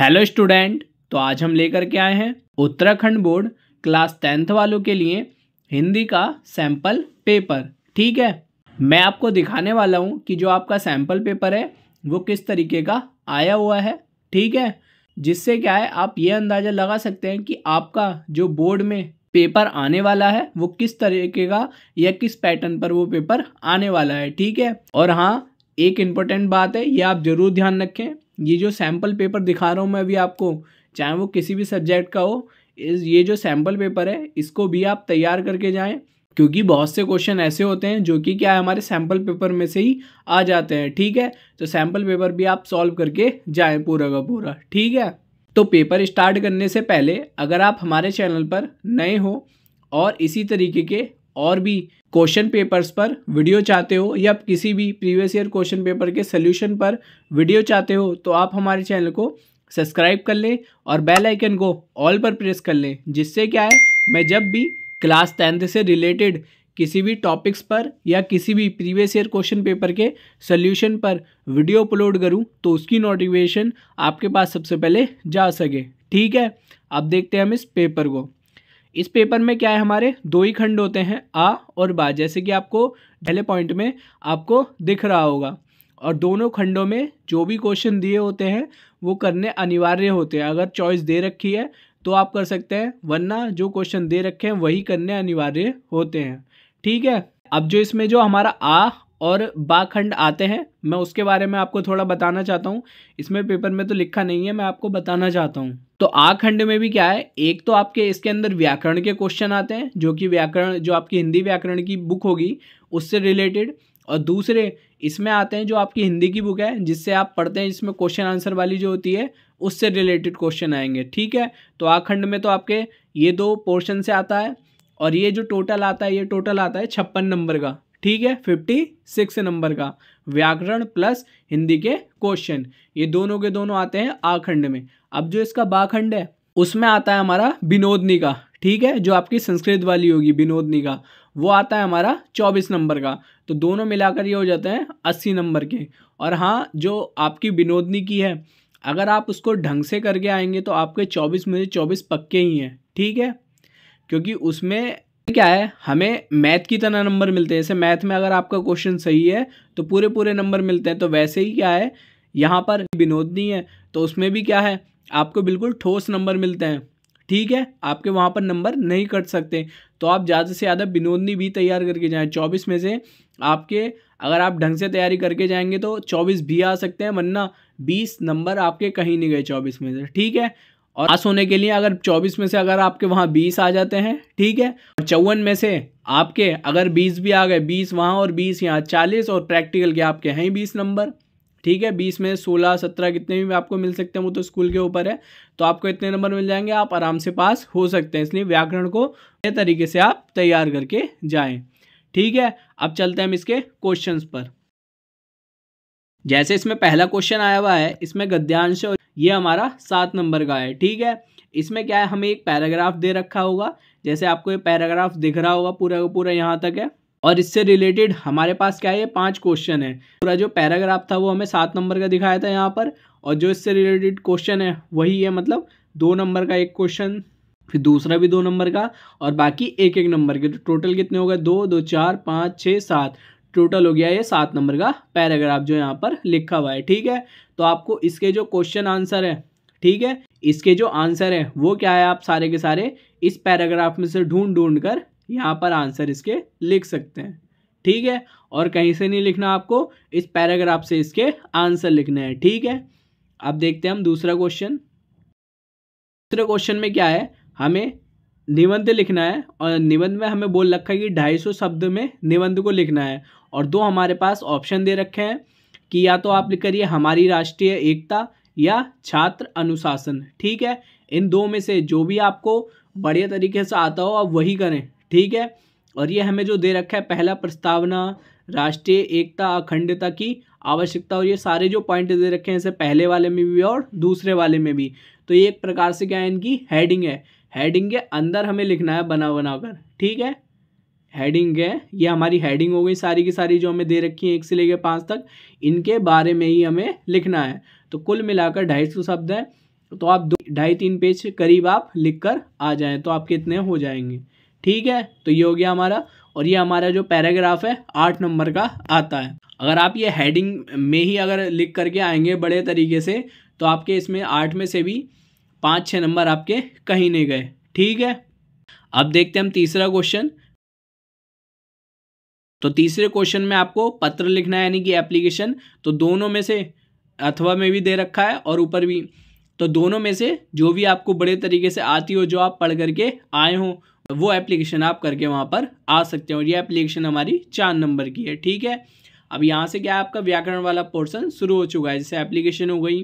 hello student तो आज हम लेकर के आए हैं उत्तराखंड बोर्ड क्लास टेंथ वालों के लिए हिंदी का सैम्पल पेपर ठीक है मैं आपको दिखाने वाला हूँ कि जो आपका सैम्पल पेपर है वो किस तरीके का आया हुआ है ठीक है जिससे क्या है आप ये अंदाज़ा लगा सकते हैं कि आपका जो बोर्ड में पेपर आने वाला है वो किस तरीके का या किस पैटर्न पर वो पेपर आने वाला है ठीक है और हाँ एक इम्पोर्टेंट बात है ये आप ज़रूर ध्यान रखें ये जो सैम्पल पेपर दिखा रहा हूँ मैं अभी आपको चाहे वो किसी भी सब्जेक्ट का हो ये जो सैम्पल पेपर है इसको भी आप तैयार करके जाएँ क्योंकि बहुत से क्वेश्चन ऐसे होते हैं जो कि क्या है हमारे सैम्पल पेपर में से ही आ जाते हैं ठीक है तो सैम्पल पेपर भी आप सॉल्व करके जाएँ पूरा का पूरा ठीक है तो पेपर स्टार्ट करने से पहले अगर आप हमारे चैनल पर नए हो और इसी तरीके के और भी क्वेश्चन पेपर्स पर वीडियो चाहते हो या किसी भी प्रीवियस ईयर क्वेश्चन पेपर के सोल्यूशन पर वीडियो चाहते हो तो आप हमारे चैनल को सब्सक्राइब कर लें और बेल आइकन को ऑल पर प्रेस कर लें जिससे क्या है मैं जब भी क्लास टेंथ से रिलेटेड किसी भी टॉपिक्स पर या किसी भी प्रीवियस ईयर क्वेश्चन पेपर के सोल्यूशन पर वीडियो अपलोड करूँ तो उसकी नोटिफिकेशन आपके पास सबसे पहले जा सके ठीक है अब देखते हैं हम इस पेपर को इस पेपर में क्या है हमारे दो ही खंड होते हैं आ और बा जैसे कि आपको पहले पॉइंट में आपको दिख रहा होगा और दोनों खंडों में जो भी क्वेश्चन दिए होते हैं वो करने अनिवार्य होते हैं अगर चॉइस दे रखी है तो आप कर सकते हैं वरना जो क्वेश्चन दे रखे हैं वही करने अनिवार्य होते हैं ठीक है अब जो इसमें जो हमारा आ और बाखंड आते हैं मैं उसके बारे में आपको थोड़ा बताना चाहता हूँ इसमें पेपर में तो लिखा नहीं है मैं आपको बताना चाहता हूँ तो आखंड में भी क्या है एक तो आपके इसके अंदर व्याकरण के क्वेश्चन आते हैं जो कि व्याकरण जो आपकी हिंदी व्याकरण की बुक होगी उससे रिलेटेड और दूसरे इसमें आते हैं जो आपकी हिंदी की बुक है जिससे आप पढ़ते हैं जिसमें क्वेश्चन आंसर वाली जो होती है उससे रिलेटेड क्वेश्चन आएंगे ठीक है तो आखंड में तो आपके ये दो पोर्शन से आता है और ये जो टोटल आता है ये टोटल आता है छप्पन नंबर का ठीक है फिफ्टी सिक्स नंबर का व्याकरण प्लस हिंदी के क्वेश्चन ये दोनों के दोनों आते हैं आखंड में अब जो इसका बाखंड है उसमें आता है हमारा विनोदनी का ठीक है जो आपकी संस्कृत वाली होगी विनोदनी का वो आता है हमारा चौबीस नंबर का तो दोनों मिलाकर ये हो जाते हैं अस्सी नंबर के और हाँ जो आपकी विनोदनी की है अगर आप उसको ढंग से करके आएंगे तो आपके चौबीस में से चौबीस पक्के ही हैं ठीक है क्योंकि उसमें क्या है हमें मैथ की तरह नंबर मिलते हैं जैसे मैथ में अगर आपका क्वेश्चन सही है तो पूरे पूरे नंबर मिलते हैं तो वैसे ही क्या है यहाँ पर विनोदनी है तो उसमें भी क्या है आपको बिल्कुल ठोस नंबर मिलते हैं ठीक है आपके वहाँ पर नंबर नहीं कट सकते तो आप ज़्यादा से ज़्यादा विनोदनी भी तैयार करके जाएँ चौबीस में से आपके अगर आप ढंग से तैयारी करके जाएंगे तो चौबीस भी आ सकते हैं वरना बीस नंबर आपके कहीं नहीं गए चौबीस में से ठीक है और पास होने के लिए अगर चौबीस में से अगर आपके वहाँ बीस आ जाते हैं ठीक है और चौवन में से आपके अगर बीस भी आ गए बीस वहाँ और बीस यहाँ चालीस और प्रैक्टिकल के आपके हैं बीस नंबर ठीक है बीस में सोलह सत्रह कितने भी आपको मिल सकते हैं वो तो स्कूल के ऊपर है तो आपको इतने नंबर मिल जाएंगे आप आराम से पास हो सकते हैं इसलिए व्याकरण को नए तरीके से आप तैयार करके जाएँ ठीक है अब चलते हैं हम इसके क्वेश्चन पर जैसे इसमें पहला क्वेश्चन आया हुआ है इसमें गद्यांश और ये हमारा सात नंबर का है ठीक है इसमें क्या है हमें एक पैराग्राफ दे रखा होगा जैसे आपको ये पैराग्राफ दिख रहा होगा पूरा पूरा यहाँ तक है और इससे रिलेटेड हमारे पास क्या है ये पांच क्वेश्चन है पूरा जो पैराग्राफ था वो हमें सात नंबर का दिखाया था यहाँ पर और जो इससे रिलेटेड क्वेश्चन है वही है मतलब दो नंबर का एक क्वेश्चन फिर दूसरा भी दो नंबर का और बाकी एक एक नंबर के तो टोटल कितने हो गए दो दो चार पाँच छः सात टोटल हो गया ये सात नंबर का पैराग्राफ जो यहाँ पर लिखा हुआ है ठीक है तो आपको इसके जो क्वेश्चन आंसर है ठीक है इसके जो आंसर है वो क्या है आप सारे के सारे इस पैराग्राफ में से ढूंढ ढूंढ कर यहाँ पर आंसर इसके लिख सकते हैं ठीक है और कहीं से नहीं लिखना आपको इस पैराग्राफ से इसके आंसर लिखने हैं ठीक है अब देखते हैं हम दूसरा क्वेश्चन दूसरे क्वेश्चन में क्या है हमें निबंध लिखना है और निबंध में हमें बोल रखा है कि ढाई सौ शब्द में निबंध को लिखना है और दो हमारे पास ऑप्शन दे रखे हैं कि या तो आप लिख करिए हमारी राष्ट्रीय एकता या छात्र अनुशासन ठीक है इन दो में से जो भी आपको बढ़िया तरीके से आता हो आप वही करें ठीक है और ये हमें जो दे रखा है पहला प्रस्तावना राष्ट्रीय एकता अखंडता की आवश्यकता और ये सारे जो पॉइंट दे रखे हैं इसे पहले वाले में भी और दूसरे वाले में भी तो ये एक प्रकार से क्या है इनकी हेडिंग है हेडिंग के अंदर हमें लिखना है बना बनाकर ठीक है हेडिंग है ये हमारी हेडिंग हो गई सारी की सारी जो हमें दे रखी है एक से लेकर पाँच तक इनके बारे में ही हमें लिखना है तो कुल मिलाकर ढाई सौ शब्द हैं तो आप दो ढाई तीन पेज करीब आप लिख कर आ जाएँ तो आप कितने हो जाएंगे ठीक है तो ये हो गया हमारा और ये हमारा जो पैराग्राफ है आठ नंबर का आता है अगर आप ये हेडिंग में ही अगर लिख करके आएंगे बड़े तरीके से तो आपके इसमें आठ में से भी पाँच छः नंबर आपके कहीं नहीं गए ठीक है अब देखते हैं हम तीसरा क्वेश्चन तो तीसरे क्वेश्चन में आपको पत्र लिखना है यानी कि एप्लीकेशन तो दोनों में से अथवा में भी दे रखा है और ऊपर भी तो दोनों में से जो भी आपको बड़े तरीके से आती हो जो आप पढ़ करके आए हो वो एप्लीकेशन आप करके वहाँ पर आ सकते हो ये एप्लीकेशन हमारी चार नंबर की है ठीक है अब यहाँ से क्या है आपका व्याकरण वाला पोर्सन शुरू हो चुका है जैसे एप्लीकेशन हो गई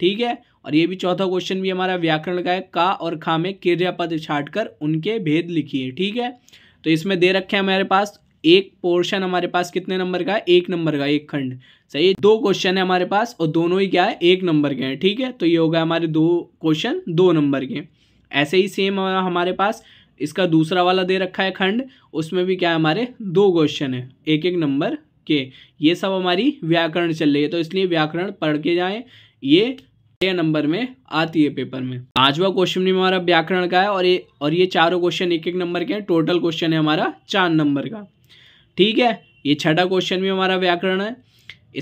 ठीक है और ये भी चौथा क्वेश्चन भी हमारा व्याकरण का है का और खा में क्रियापद छाट कर उनके भेद लिखिए ठीक है तो इसमें दे रखे हैं हमारे पास एक पोर्शन हमारे पास कितने नंबर का है एक नंबर का एक खंड सही है दो क्वेश्चन है हमारे पास और दोनों ही क्या है एक नंबर के हैं ठीक है तो ये हो गया हमारे दो क्वेश्चन दो नंबर के ऐसे ही सेम हमारे पास इसका दूसरा वाला दे रखा है खंड उसमें भी क्या है हमारे दो क्वेश्चन है एक एक नंबर के ये सब हमारी व्याकरण चल रही है तो इसलिए व्याकरण पढ़ के जाएँ ये छः नंबर में आती है पेपर में पाँचवा क्वेश्चन भी हमारा व्याकरण का है और ये और ये चारों क्वेश्चन एक एक नंबर के हैं टोटल क्वेश्चन है हमारा चार नंबर का ठीक है ये छठा क्वेश्चन भी हमारा व्याकरण है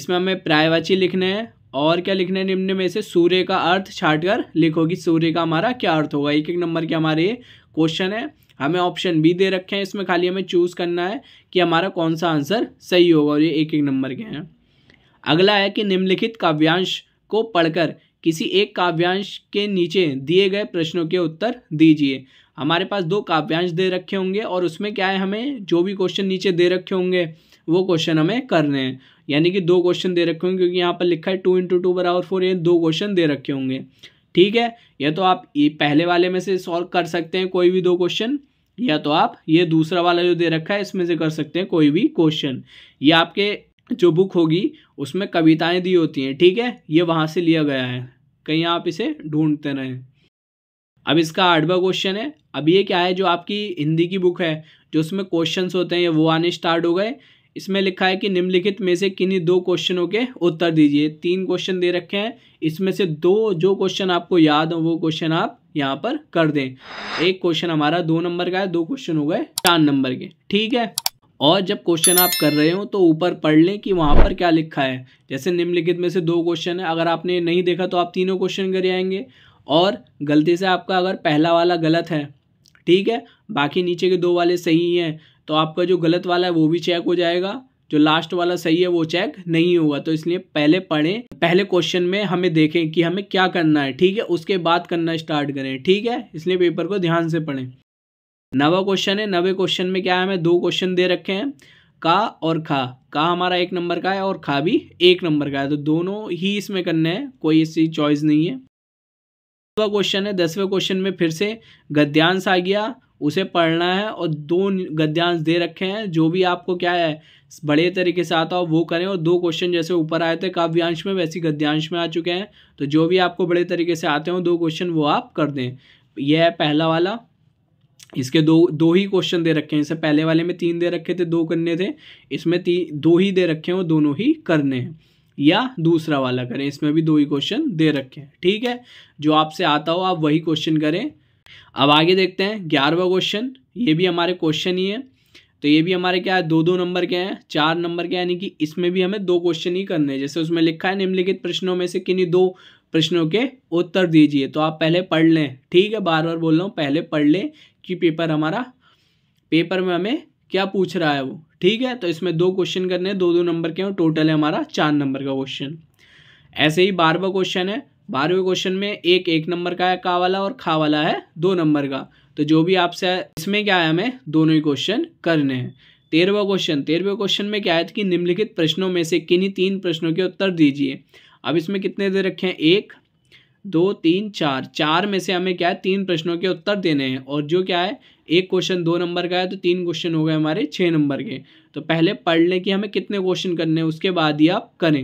इसमें हमें प्रायवाची लिखने हैं और क्या लिखना है निम्न में से सूर्य का अर्थ छाट कर लिखोगी सूर्य का हमारा क्या अर्थ होगा एक एक नंबर के हमारे ये क्वेश्चन है हमें ऑप्शन बी दे रखे हैं इसमें खाली हमें चूज़ करना है कि हमारा कौन सा आंसर सही होगा और ये एक एक नंबर के हैं अगला है कि निम्नलिखित काव्यांश को पढ़कर किसी एक काव्यांश के नीचे दिए गए प्रश्नों के उत्तर दीजिए हमारे पास दो काव्यांश दे रखे होंगे और उसमें क्या है हमें जो भी क्वेश्चन नीचे दे रखे होंगे वो क्वेश्चन हमें करने हैं यानी कि दो क्वेश्चन दे रखे होंगे क्योंकि यहाँ पर लिखा है टू इंटू टू बराबर फोर ये दो क्वेश्चन दे रखे होंगे ठीक है या तो आप ये पहले वाले में से सॉल्व कर सकते हैं कोई भी दो क्वेश्चन या तो आप ये दूसरा वाला जो दे रखा है इसमें से कर सकते हैं कोई भी क्वेश्चन ये आपके जो बुक होगी उसमें कविताएँ दी होती हैं ठीक है ये वहाँ से लिया गया है कहीं आप इसे ढूंढते रहें अब इसका आठवा क्वेश्चन है अब ये क्या है जो आपकी हिंदी की बुक है जो उसमें क्वेश्चंस होते हैं वो आने स्टार्ट हो गए इसमें लिखा है कि निम्नलिखित में से किन्हीं दो क्वेश्चनों के उत्तर दीजिए तीन क्वेश्चन दे रखे हैं इसमें से दो जो क्वेश्चन आपको याद हो वो क्वेश्चन आप यहाँ पर कर दें एक क्वेश्चन हमारा दो नंबर का है दो क्वेश्चन हो गए चार नंबर के ठीक है और जब क्वेश्चन आप कर रहे हो तो ऊपर पढ़ लें कि वहाँ पर क्या लिखा है जैसे निम्नलिखित में से दो क्वेश्चन है अगर आपने नहीं देखा तो आप तीनों क्वेश्चन कर आएंगे और गलती से आपका अगर पहला वाला गलत है ठीक है बाकी नीचे के दो वाले सही हैं तो आपका जो गलत वाला है वो भी चेक हो जाएगा जो लास्ट वाला सही है वो चेक नहीं होगा तो इसलिए पहले पढ़ें पहले क्वेश्चन में हमें देखें कि हमें क्या करना है ठीक है उसके बाद करना स्टार्ट करें ठीक है इसलिए पेपर को ध्यान से पढ़ें नवा क्वेश्चन है नवे क्वेश्चन में क्या है हमें दो क्वेश्चन दे रखे हैं का और खा का हमारा एक नंबर का है और खा भी एक नंबर का है तो दोनों ही इसमें करने हैं कोई ऐसी चॉइस नहीं है दसवा क्वेश्चन है दसवें क्वेश्चन में फिर से गद्यांश आ गया उसे पढ़ना है और दो गद्यांश दे रखे हैं जो भी आपको क्या है बड़े तरीके से आता हो वो करें और दो क्वेश्चन जैसे ऊपर आए थे काव्यांश में वैसे गद्यांश में आ चुके हैं तो जो भी आपको बड़े तरीके से आते हो दो क्वेश्चन वो आप कर दें यह है पहला वाला इसके दो दो ही क्वेश्चन दे रखे हैं इससे पहले वाले में तीन दे रखे थे दो करने थे इसमें तीन दो ही दे रखे हैं और दोनों ही करने हैं या दूसरा वाला करें इसमें भी दो ही क्वेश्चन दे रखे हैं ठीक है जो आपसे आता हो आप वही क्वेश्चन करें अब आगे देखते हैं ग्यारहवा क्वेश्चन ये भी हमारे क्वेश्चन ही है तो ये भी हमारे क्या है दो दो नंबर के हैं चार नंबर के यानी कि इसमें भी हमें दो क्वेश्चन ही करने हैं जैसे उसमें लिखा है निम्नलिखित प्रश्नों में से किन्हीं दो प्रश्नों के उत्तर दीजिए तो आप पहले पढ़ लें ठीक है बार बार बोल रहा हूँ पहले पढ़ लें कि पेपर हमारा पेपर में हमें क्या पूछ रहा है वो ठीक है तो इसमें दो क्वेश्चन करने हैं दो दो नंबर के और टोटल है हमारा चार नंबर का क्वेश्चन ऐसे ही बारहवा क्वेश्चन है बारहवें क्वेश्चन में एक एक नंबर का है का वाला और खा वाला है दो नंबर का तो जो भी आपसे इसमें क्या है हमें दोनों ही क्वेश्चन करने हैं तेरहवा क्वेश्चन तेरहवें क्वेश्चन में क्या है कि निम्नलिखित प्रश्नों में से किन्हीं तीन प्रश्नों के उत्तर दीजिए अब इसमें कितने दे रखे हैं एक दो तीन चार चार में से हमें क्या है तीन प्रश्नों के उत्तर देने हैं और जो क्या है एक क्वेश्चन दो नंबर का है तो तीन क्वेश्चन हो गए हमारे छः नंबर के तो पहले पढ़ लें कि हमें कितने क्वेश्चन करने हैं उसके बाद ही आप करें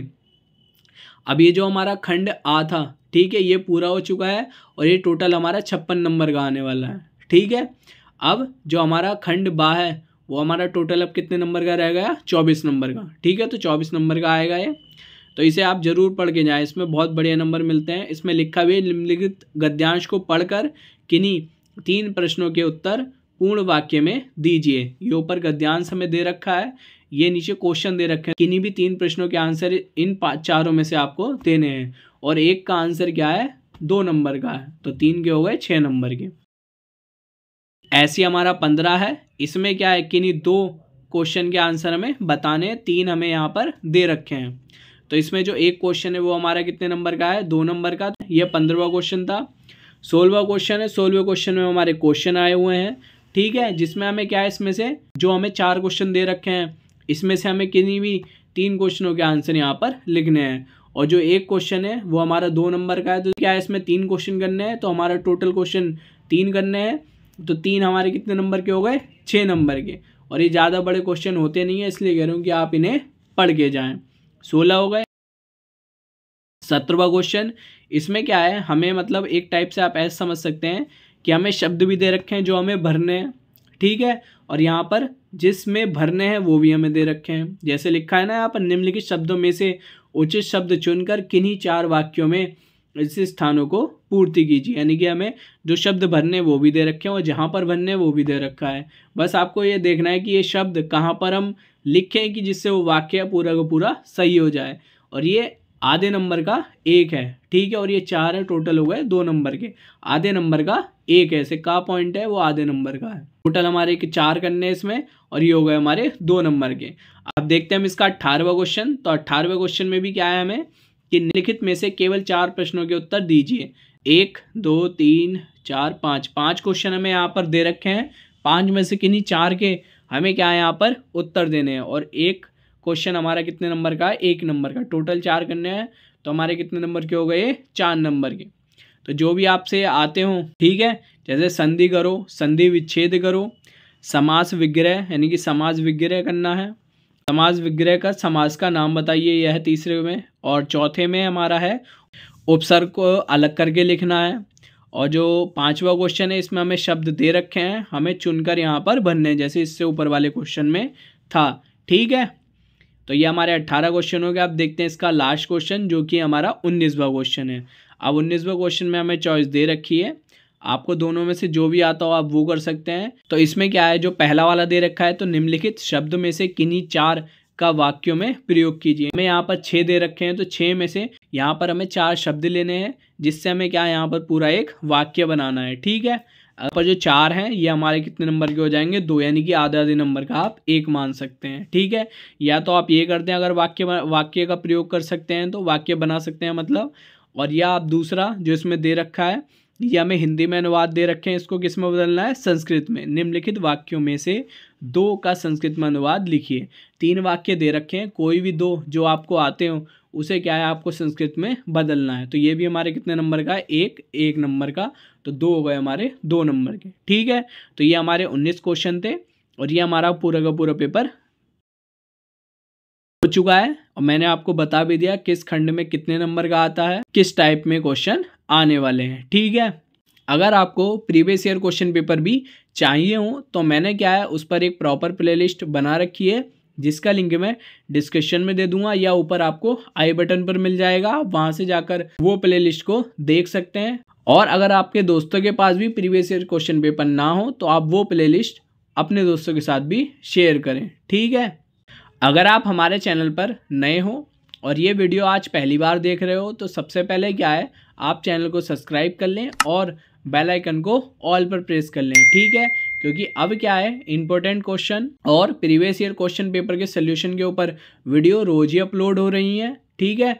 अब ये जो हमारा खंड आ था ठीक है ये पूरा हो चुका है और ये टोटल हमारा छप्पन नंबर का आने वाला है ठीक है अब जो हमारा खंड बा है वो हमारा टोटल अब कितने नंबर का रह गया चौबीस नंबर का ठीक है तो चौबीस नंबर का आएगा ये तो इसे आप जरूर पढ़ के जाए इसमें बहुत बढ़िया नंबर मिलते हैं इसमें लिखा हुआ निम्नलिखित गद्यांश को पढ़कर किन्हीं तीन प्रश्नों के उत्तर पूर्ण वाक्य में दीजिए ये ऊपर गद्यांश हमें दे रखा है ये नीचे क्वेश्चन दे रखे हैं किन्हीं भी तीन प्रश्नों के आंसर इन चारों में से आपको देने हैं और एक का आंसर क्या है दो नंबर का है तो तीन के हो गए छः नंबर के ऐसी हमारा पंद्रह है इसमें क्या है किन्हीं दो क्वेश्चन के आंसर हमें बताने तीन हमें यहाँ पर दे रखे हैं तो इसमें जो एक क्वेश्चन है वो हमारा कितने नंबर का है दो नंबर का यह पंद्रवा क्वेश्चन था सोलवा क्वेश्चन है सोलवे क्वेश्चन में हमारे क्वेश्चन आए हुए हैं ठीक है जिसमें हमें क्या है इसमें से जो हमें चार क्वेश्चन दे रखे हैं इसमें से हमें किसी भी तीन क्वेश्चनों के आंसर यहाँ पर लिखने हैं और जो एक क्वेश्चन है वो हमारा दो नंबर का है तो क्या है इसमें तीन क्वेश्चन करने हैं तो हमारा टोटल क्वेश्चन तीन करने हैं तो तीन हमारे कितने नंबर के हो गए छः नंबर के और ये ज़्यादा बड़े क्वेश्चन होते नहीं है इसलिए कह रहा हूँ कि आप इन्हें पढ़ के जाएँ सोलह हो गए सत्रवा क्वेश्चन इसमें क्या है हमें मतलब एक टाइप से आप ऐसा समझ सकते हैं कि हमें शब्द भी दे रखे हैं जो हमें भरने हैं ठीक है और यहाँ पर जिसमें भरने हैं वो भी हमें दे रखे हैं जैसे लिखा है ना यहाँ पर निम्नलिखित शब्दों में से उचित शब्द चुनकर किन्हीं चार वाक्यों में इस स्थानों को पूर्ति कीजिए यानी कि हमें जो शब्द भरने वो भी दे रखे हैं और जहाँ पर भरने वो भी दे रखा है बस आपको ये देखना है कि ये शब्द कहाँ पर हम लिखें कि जिससे वो वाक्य पूरा का पूरा सही हो जाए और ये आधे नंबर का एक है ठीक है और ये चार है टोटल हो गए दो नंबर के आधे नंबर का एक है ऐसे का पॉइंट है वो आधे नंबर का है टोटल हमारे के चार करने इसमें और ये हो गए हमारे दो नंबर के अब देखते हैं हम इसका अट्ठारहवा क्वेश्चन तो अट्ठारहवें क्वेश्चन में भी क्या है हमें कि निम्नलिखित में से केवल चार प्रश्नों के उत्तर दीजिए एक दो तीन चार पाँच पाँच क्वेश्चन हमें यहाँ पर दे रखे हैं पाँच में से किन्हीं चार के हमें क्या है यहाँ पर उत्तर देने हैं और एक क्वेश्चन हमारा कितने नंबर का है एक नंबर का टोटल चार करने हैं तो हमारे कितने नंबर के हो गए चार नंबर के तो जो भी आपसे आते हों ठीक है जैसे संधि करो संधि विच्छेद करो समास विग्रह यानी कि समाज विग्रह करना है समाज विग्रह का समाज का नाम बताइए यह है तीसरे में और चौथे में हमारा है उपसर्ग को अलग करके लिखना है और जो पांचवा क्वेश्चन है इसमें हमें शब्द दे रखे हैं हमें चुनकर यहाँ पर भरने जैसे इससे ऊपर वाले क्वेश्चन में था ठीक है तो ये हमारे अट्ठारह क्वेश्चन हो गए आप देखते हैं इसका लास्ट क्वेश्चन जो कि हमारा उन्नीसवा क्वेश्चन है अब उन्नीसवा क्वेश्चन में हमें चॉइस दे रखी है आपको दोनों में से जो भी आता हो आप वो कर सकते हैं तो इसमें क्या है जो पहला वाला दे रखा है तो निम्नलिखित शब्द में से किन्हीं चार का वाक्यों में प्रयोग कीजिए हमें यहाँ पर छः दे रखे हैं तो छः में से यहाँ पर हमें चार शब्द लेने हैं जिससे हमें क्या यहाँ पर पूरा एक वाक्य बनाना है ठीक है पर जो चार हैं ये हमारे कितने नंबर के हो जाएंगे दो यानी कि आधे आधे नंबर का आप एक मान सकते हैं ठीक है या तो आप ये करते हैं अगर वाक्य वाक्य का प्रयोग कर सकते हैं तो वाक्य बना सकते हैं मतलब और या आप दूसरा जो इसमें दे रखा है या हमें हिंदी में अनुवाद दे रखे हैं इसको किस में बदलना है संस्कृत में निम्नलिखित वाक्यों में से दो का संस्कृत में अनुवाद लिखिए तीन वाक्य दे रखे हैं कोई भी दो जो आपको आते हो उसे क्या है आपको संस्कृत में बदलना है तो ये भी हमारे कितने नंबर का एक एक नंबर का तो दो हो गए हमारे दो नंबर के ठीक है तो ये हमारे उन्नीस क्वेश्चन थे और ये हमारा पूरा का पूरा पेपर हो चुका है और मैंने आपको बता भी दिया किस खंड में कितने नंबर का आता है किस टाइप में क्वेश्चन आने वाले हैं ठीक है अगर आपको प्रीवियस ईयर क्वेश्चन पेपर भी चाहिए हो तो मैंने क्या है उस पर एक प्रॉपर प्लेलिस्ट बना रखी है जिसका लिंक मैं डिस्क्रिप्शन में दे दूंगा या ऊपर आपको आई बटन पर मिल जाएगा वहां से जाकर वो प्लेलिस्ट को देख सकते हैं और अगर आपके दोस्तों के पास भी प्रीवियस ईयर क्वेश्चन पेपर ना हो तो आप वो प्ले अपने दोस्तों के साथ भी शेयर करें ठीक है अगर आप हमारे चैनल पर नए हो और ये वीडियो आज पहली बार देख रहे हो तो सबसे पहले क्या है आप चैनल को सब्सक्राइब कर लें और बेल आइकन को ऑल पर प्रेस कर लें ठीक है क्योंकि अब क्या है इंपॉर्टेंट क्वेश्चन और प्रीवियस ईयर क्वेश्चन पेपर के सोल्यूशन के ऊपर वीडियो रोज ही अपलोड हो रही हैं ठीक है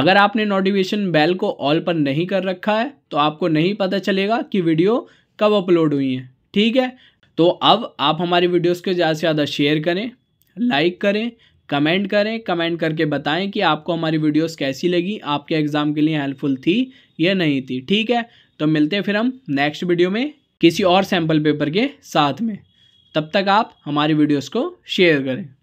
अगर आपने नोटिफिकेशन बेल को ऑल पर नहीं कर रखा है तो आपको नहीं पता चलेगा कि वीडियो कब अपलोड हुई हैं ठीक है तो अब आप हमारी वीडियोस को ज़्यादा से ज़्यादा शेयर करें लाइक करें कमेंट करें कमेंट करके बताएं कि आपको हमारी वीडियोस कैसी लगी आपके एग्ज़ाम के लिए हेल्पफुल थी या नहीं थी ठीक है तो मिलते हैं फिर हम नेक्स्ट वीडियो में किसी और सैम्पल पेपर के साथ में तब तक आप हमारी वीडियोज़ को शेयर करें